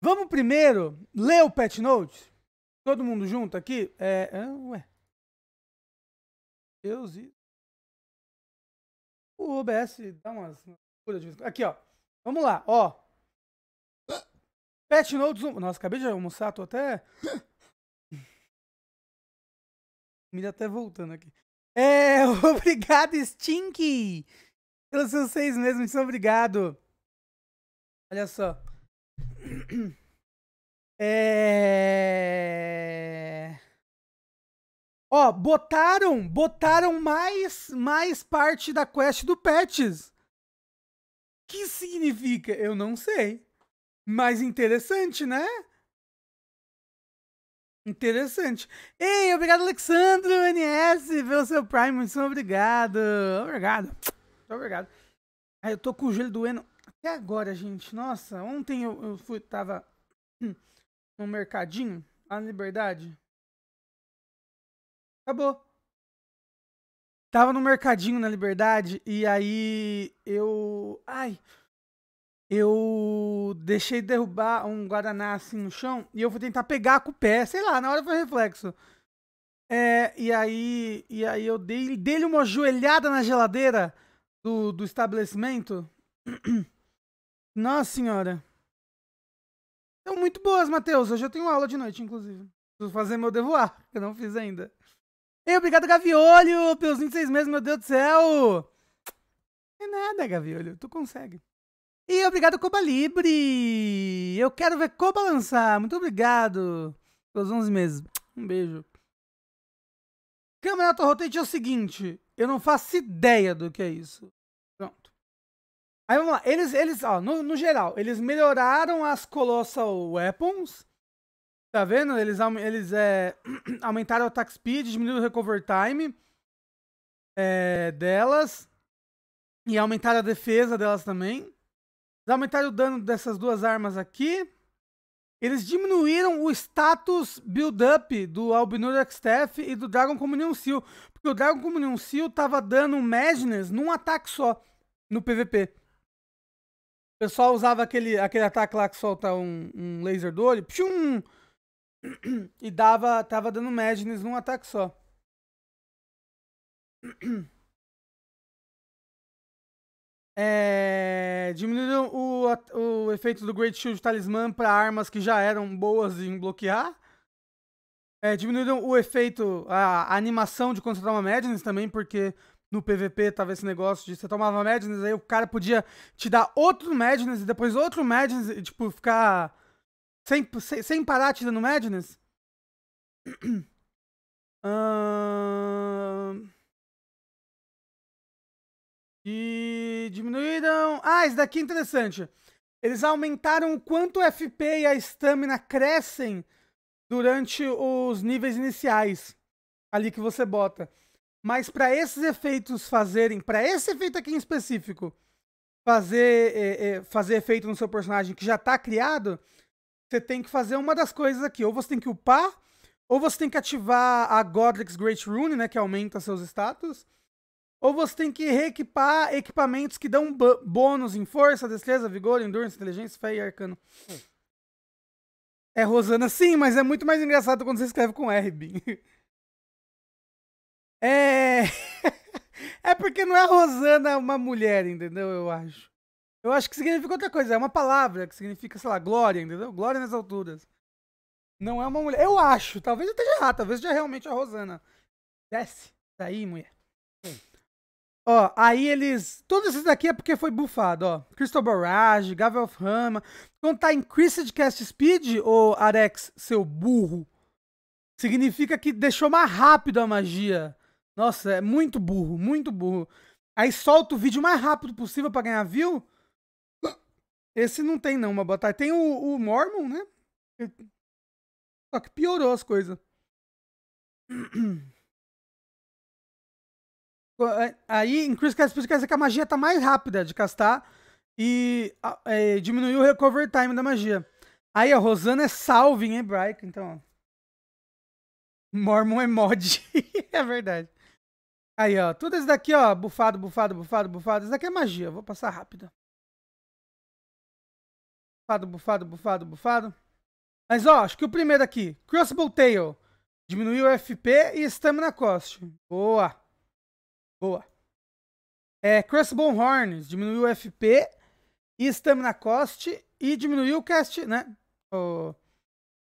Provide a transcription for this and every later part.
Vamos primeiro ler o pet note? Todo mundo junto aqui? É, é ué. Deus e... O OBS dá umas... Aqui, ó. Vamos lá, ó. Pet Notes 1. Nossa, acabei de almoçar, tô até... Comida até voltando aqui. É, obrigado, Stinky! Pelos seus seis meses, muito obrigado. Olha só. É... Ó, botaram, botaram mais, mais parte da quest do Patches. Que significa? Eu não sei. Mas interessante, né? Interessante. Ei, obrigado, Alexandro NS, pelo seu Prime. Muito obrigado. Obrigado. Muito obrigado. eu tô com o joelho doendo e agora, gente? Nossa, ontem eu, eu fui, tava no mercadinho, lá na Liberdade. Acabou. Tava no mercadinho na Liberdade e aí eu. Ai! Eu deixei derrubar um guaraná assim no chão e eu vou tentar pegar com o pé, sei lá, na hora foi reflexo. É, e aí, e aí eu dei dei uma joelhada na geladeira do, do estabelecimento. Nossa senhora. São então, muito boas, Matheus. Hoje eu tenho aula de noite, inclusive. Preciso fazer meu devoar, que eu não fiz ainda. Ei, obrigado, Gaviolho, pelos 26 meses, meu Deus do céu. É nada, Gaviolho. Tu consegue. E obrigado, Coba Libre. Eu quero ver Coba lançar. Muito obrigado pelos 11 meses. Um beijo. Campeonato Rotate é o seguinte. Eu não faço ideia do que é isso. Aí vamos lá, eles, eles ó, no, no geral, eles melhoraram as Colossal Weapons. Tá vendo? Eles, eles é, aumentaram o attack speed, diminuíram o recover time é, delas. E aumentaram a defesa delas também. Eles aumentaram o dano dessas duas armas aqui. Eles diminuíram o status build-up do Albinur XTF e do Dragon Communion Seal. Porque o Dragon Communion Seal tava dando Madness num ataque só no PVP. O pessoal usava aquele, aquele ataque lá que solta um, um laser do olho. Pshum! E dava, tava dando Madness num ataque só. É, diminuíram o, o efeito do Great Shield Talismã para armas que já eram boas em bloquear. É, diminuíram o efeito, a, a animação de concentrar uma Madness também, porque no PVP tava esse negócio de você tomava Madness, aí o cara podia te dar outro Madness e depois outro Madness e, tipo, ficar sem, sem, sem parar te dando Madness. uh... E diminuíram... Ah, isso daqui é interessante. Eles aumentaram o quanto o FP e a stamina crescem durante os níveis iniciais ali que você bota. Mas para esses efeitos fazerem, para esse efeito aqui em específico, fazer, é, é, fazer efeito no seu personagem que já está criado, você tem que fazer uma das coisas aqui. Ou você tem que upar, ou você tem que ativar a Godric's Great Rune, né, que aumenta seus status. Ou você tem que reequipar equipamentos que dão bônus em força, destreza, vigor, endurance, inteligência, fé e arcano. Hum. É Rosana, sim, mas é muito mais engraçado quando você escreve com R, Bin. É. é porque não é Rosana é uma mulher, entendeu? Eu acho. Eu acho que significa outra coisa. É uma palavra que significa, sei lá, glória, entendeu? Glória nas alturas. Não é uma mulher. Eu acho. Talvez eu esteja errado. Talvez já realmente a Rosana. Desce. Daí, mulher. Ó, aí eles. Todos esses daqui é porque foi bufado, ó. Crystal Barrage, Gavel Rama. Quando então tá Increased Cast Speed, ô Arex, seu burro, significa que deixou mais rápido a magia nossa, é muito burro, muito burro. Aí solta o vídeo mais rápido possível para ganhar view. Esse não tem não uma batalha. Tem o, o Mormon, né? Só que piorou as coisas. Aí, em Chris Cast quer dizer que a magia tá mais rápida de castar e é, diminuiu o recover time da magia. Aí, a Rosana é salve em hebraico, então. Mormon é mod. é verdade. Aí, ó. Tudo isso daqui, ó. Bufado, bufado, bufado, bufado. Isso daqui é magia. Vou passar rápido. Bufado, bufado, bufado, bufado. Mas, ó, acho que o primeiro aqui. Crossbow Tail. Diminuiu o FP e Stamina Cost. Boa. Boa. É, Crossbow Horns. Diminuiu o FP e Stamina Cost. E diminuiu o cast, né? O...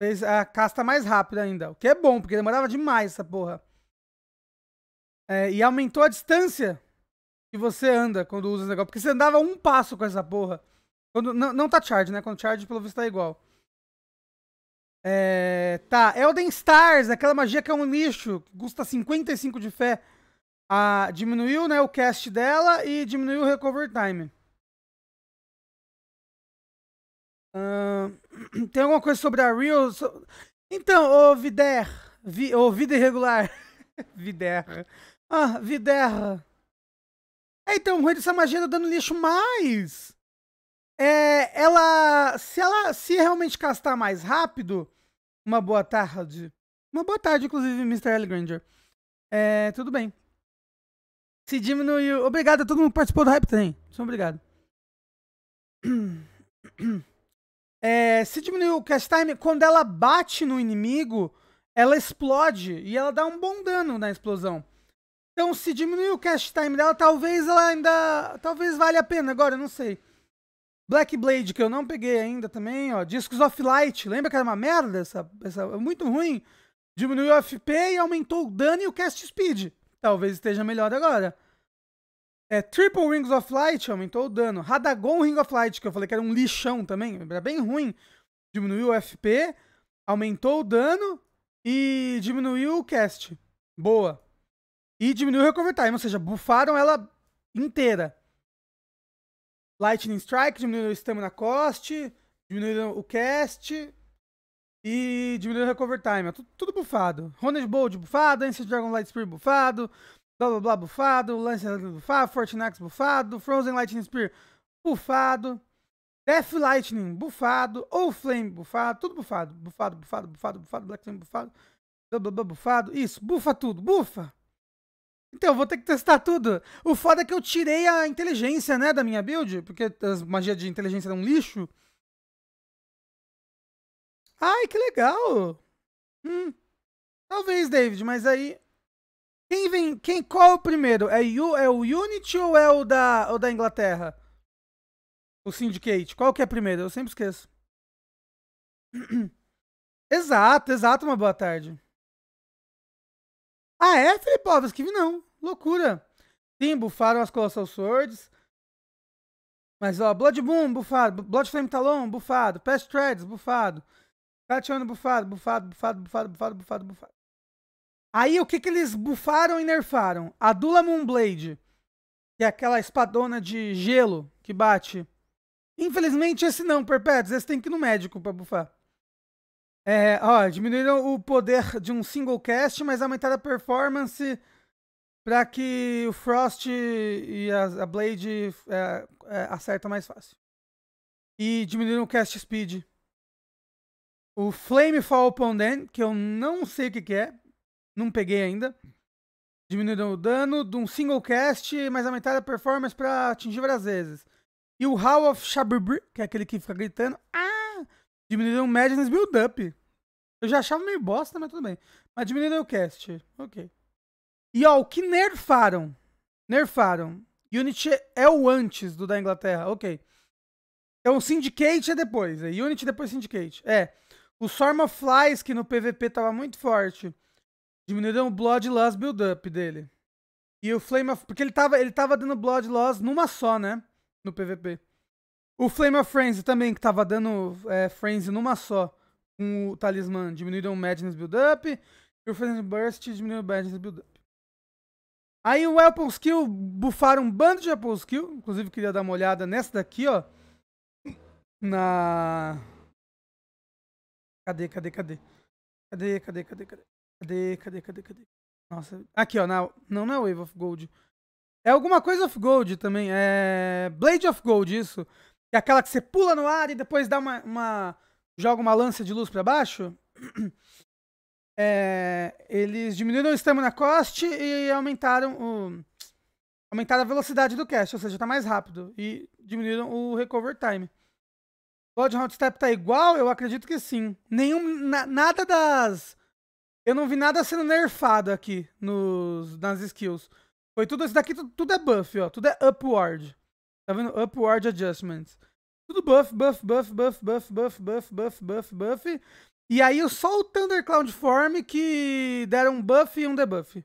Fez a casta mais rápida ainda. O que é bom, porque demorava demais essa porra. É, e aumentou a distância que você anda quando usa esse negócio. Porque você andava um passo com essa porra. Quando, não, não tá charge, né? Quando charge, pelo visto, tá igual. É, tá, Elden Stars, aquela magia que é um lixo, custa 55 de fé. Ah, diminuiu né, o cast dela e diminuiu o recover time. tem alguma coisa sobre a Real? Então, ô Vider, vi, ô Vida Irregular, Vider, ah, Viderra. É, então, o ruim dessa magia tá dando lixo mais. É, ela. Se ela se realmente castar mais rápido. Uma boa tarde. Uma boa tarde, inclusive, Mr. L. Granger. É, tudo bem. Se diminuiu. Obrigado a todo mundo que participou do Hype Train. Muito obrigado. É, se diminuiu o cast time, quando ela bate no inimigo, ela explode e ela dá um bom dano na explosão. Então, se diminuir o cast time dela, talvez ela ainda. Talvez valha a pena agora, não sei. Black Blade, que eu não peguei ainda também, ó. Discos of Light. Lembra que era uma merda? Essa, essa, muito ruim. Diminuiu o FP e aumentou o dano e o cast speed. Talvez esteja melhor agora. É, Triple Rings of Light aumentou o dano. Radagon Ring of Light, que eu falei que era um lixão também, era bem ruim. Diminuiu o FP, aumentou o dano e diminuiu o cast. Boa. E diminuiu o recovery time, ou seja, bufaram ela inteira. Lightning Strike, diminuiu o stamina cost, diminuiu o cast e diminuiu o recover time. Tudo, tudo bufado. Honed Bold bufado, Ancient Dragon Light Spear bufado, blá blá blá bufado, Lance bufado, Fortinax bufado, Frozen Lightning Spear bufado, Death Lightning bufado, ou Flame bufado, tudo bufado. Bufado, bufado, bufado, bufado, Black Flame bufado, blá blá blá bufado. Isso, bufa tudo, bufa! Então, vou ter que testar tudo. O foda é que eu tirei a inteligência, né, da minha build, porque as magias de inteligência eram um lixo. Ai, que legal! Hum. Talvez, David, mas aí. Quem vem. Quem, qual é o primeiro? É, U, é o Unity ou é o da, o da Inglaterra? O Syndicate? Qual que é primeiro? Eu sempre esqueço. exato, exato, uma boa tarde. Ah, é, que Vi não. Loucura. Sim, bufaram as Colossal Swords. Mas, ó, Blood bufado. Blood Flame Talon, bufado. Past Threads, bufado. Catiano, bufado, bufado, bufado, bufado, bufado, bufado, bufado. Aí, o que que eles bufaram e nerfaram? A Dula Moonblade, que é aquela espadona de gelo que bate. Infelizmente, esse não, Perpétuos. Esse tem que ir no médico pra bufar. É, ó, diminuíram o poder de um single cast, mas aumentaram a performance para que o Frost e a, a Blade é, é, mais fácil. E diminuíram o cast speed. O Flame Fall Upon Them, que eu não sei o que, que é, não peguei ainda. Diminuíram o dano de um single cast, mas aumentaram a performance para atingir várias vezes. E o Howl of Shabubr, que é aquele que fica gritando. Ah! Diminuíram o madness build-up. Eu já achava meio bosta, mas tudo bem. Mas diminuíram o cast. Ok. E ó, o que nerfaram? Nerfaram. Unity é o antes do da Inglaterra. Ok. Então, Syndicate é depois. É Unity depois Syndicate. É. O Swarm of Flies, que no PVP tava muito forte, diminuíram o Blood Loss build-up dele. E o Flame of... Porque ele tava, ele tava dando Blood Loss numa só, né? No PVP. O Flame of Frenzy também, que tava dando é, Frenzy numa só com o Talismã, diminuindo o Madness Build-Up. E o Frenzy Burst diminuiu o Madness Build-Up. Aí o Apple Skill, bufaram um bando de Apple Skill. Inclusive, queria dar uma olhada nessa daqui, ó. Na... Cadê, cadê, cadê? Cadê, cadê, cadê, cadê? Cadê, cadê, cadê, cadê? Nossa, aqui, ó. Na... Não, não é Wave of Gold. É alguma coisa of Gold também. É... Blade of Gold, isso. Isso. É aquela que você pula no ar e depois dá uma, uma joga uma lança de luz para baixo. É, eles diminuíram o stamina cost e aumentaram o, aumentaram a velocidade do cast, ou seja, está mais rápido. E diminuíram o recover time. Blood Round Step tá igual? Eu acredito que sim. Nenhum, na, nada das... Eu não vi nada sendo nerfado aqui nos, nas skills. Foi tudo, isso daqui tudo, tudo é buff, ó. Tudo é upward. Tá vendo? Upward Adjustments. Tudo buff, buff, buff, buff, buff, buff, buff, buff, buff, buff. E aí só o Thundercloud Form que deram um buff e um debuff.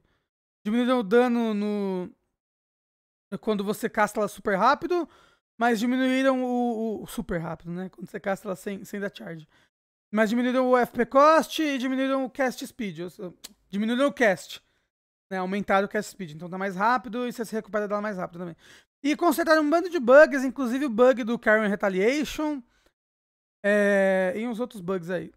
Diminuíram o dano no. Quando você casta ela super rápido, mas diminuíram o, o, super rápido, né? Quando você casta ela sem, sem dar charge. Mas diminuíram o FP cost e diminuíram o cast speed. Diminuíram o cast. Né? Aumentaram o cast speed. Então tá mais rápido e você se recupera dela mais rápido também. E consertaram um bando de bugs, inclusive o bug do Karen Retaliation é, e uns outros bugs aí.